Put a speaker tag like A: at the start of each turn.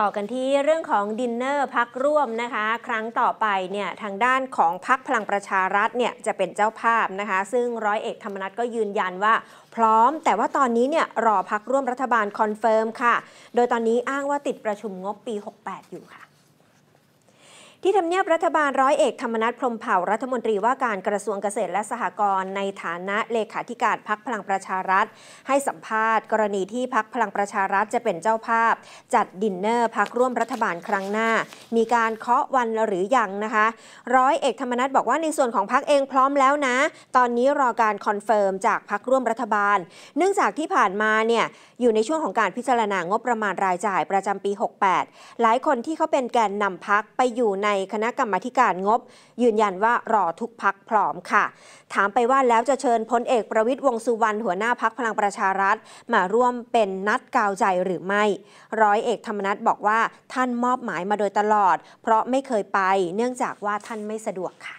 A: ต่อกันที่เรื่องของดินเนอร์พักร่วมนะคะ ครั้งต่อไปเนี่ยทางด้านของพักพลังประชารัฐเนี่ยจะเป็นเจ้าภาพนะคะซึ่งร้อยเอกธรรมนัฐก็ยืนยันว่าพร้อมแต่ว่าตอนนี้เนี่ยรอพักร่วมรัฐบาลคอนเฟิร์มค่ะ โดยตอนนี้อ้างว่าติดประชุมงบปี 68 อยู่ค่ะที่ทำเนียบรัฐบาลร้อยเอกธรรมนัฐพรมเผ่ารัฐมนตรีว่าการกระทรวงเกษตรและสหกรณ์ในฐานะเลขาธิการพักพลังประชารัฐ ให้สัมภาษณ์ กรณีที่พักพลังประชารัฐจะเป็นเจ้าภาพ จัดดินเนอร์พักร่วมรัฐบาลครั้งหน้า มีการเคาะวันหรือยังนะคะร้อยเอกธรรมนัฐบอกว่าในส่วนของพักเองพร้อมแล้วนะ ตอนนี้รอการคอนเฟิร์มจากพักร่วมรัฐบาล เนื่องจากที่ผ่านมาเนี่ยอยู่ในช่วงของการพิจารณางบประมาณรายจ่ายประจำปี 68 หลายคนที่เขาเป็นแกนนำพักไปอยู่ในในคณะกรรมการงบ ยืนยันว่ารอทุกพักพร้อมค่ะ ถามไปว่าแล้วจะเชิญพลเอกประวิทย์วงสุวรรณหัวหน้าพักพลังประชารัฐ มาร่วมเป็นนัดกาวใจหรือไม่ร้อยเอกธรรมนัฐบอกว่าท่านมอบหมายมาโดยตลอด เพราะไม่เคยไปเนื่องจากว่าท่านไม่สะดวกค่ะ